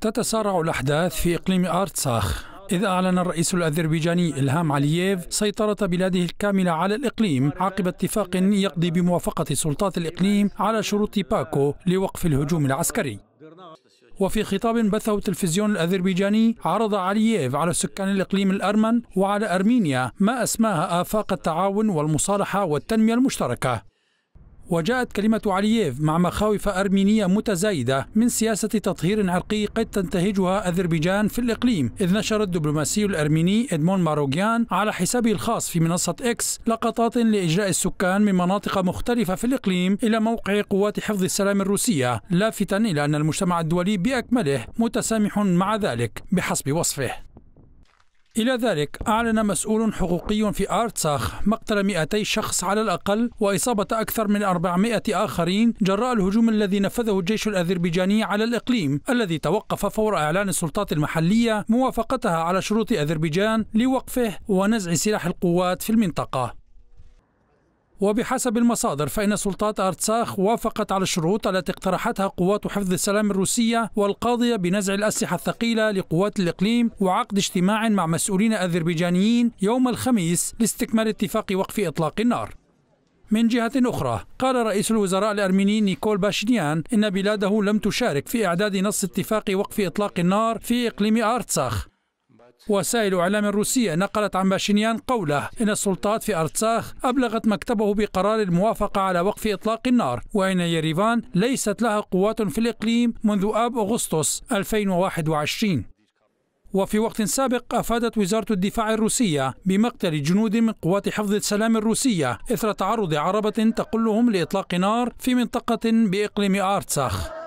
تتسارع الأحداث في إقليم أرتساخ إذ أعلن الرئيس الأذربيجاني إلهام علييف سيطرة بلاده الكاملة على الإقليم عقب اتفاق يقضي بموافقة سلطات الإقليم على شروط باكو لوقف الهجوم العسكري وفي خطاب بثه التلفزيون الأذربيجاني عرض علييف على سكان الإقليم الأرمن وعلى أرمينيا ما أسماها آفاق التعاون والمصالحة والتنمية المشتركة وجاءت كلمة علييف مع مخاوف أرمينية متزايدة من سياسة تطهير عرقي قد تنتهجها أذربيجان في الإقليم إذ نشر الدبلوماسي الأرميني إدمون ماروجيان على حسابه الخاص في منصة إكس لقطات لإجلاء السكان من مناطق مختلفة في الإقليم إلى موقع قوات حفظ السلام الروسية لافتا إلى أن المجتمع الدولي بأكمله متسامح مع ذلك بحسب وصفه إلى ذلك أعلن مسؤول حقوقي في أرتساخ مقتل 200 شخص على الأقل وإصابة أكثر من 400 آخرين جراء الهجوم الذي نفذه الجيش الأذربيجاني على الإقليم الذي توقف فور إعلان السلطات المحلية موافقتها على شروط أذربيجان لوقفه ونزع سلاح القوات في المنطقة وبحسب المصادر فإن سلطات أرتساخ وافقت على الشروط التي اقترحتها قوات حفظ السلام الروسية والقاضية بنزع الأسلحة الثقيلة لقوات الإقليم وعقد اجتماع مع مسؤولين أذربيجانيين يوم الخميس لاستكمال اتفاق وقف إطلاق النار من جهة أخرى قال رئيس الوزراء الأرميني نيكول باشنيان إن بلاده لم تشارك في إعداد نص اتفاق وقف إطلاق النار في إقليم أرتساخ وسائل إعلام روسية نقلت عن باشينيان قوله إن السلطات في أرتساخ أبلغت مكتبه بقرار الموافقة على وقف إطلاق النار وإن يريفان ليست لها قوات في الإقليم منذ آب أغسطس 2021 وفي وقت سابق أفادت وزارة الدفاع الروسية بمقتل جنود من قوات حفظ السلام الروسية إثر تعرض عربة تقلهم لإطلاق نار في منطقة بإقليم أرتساخ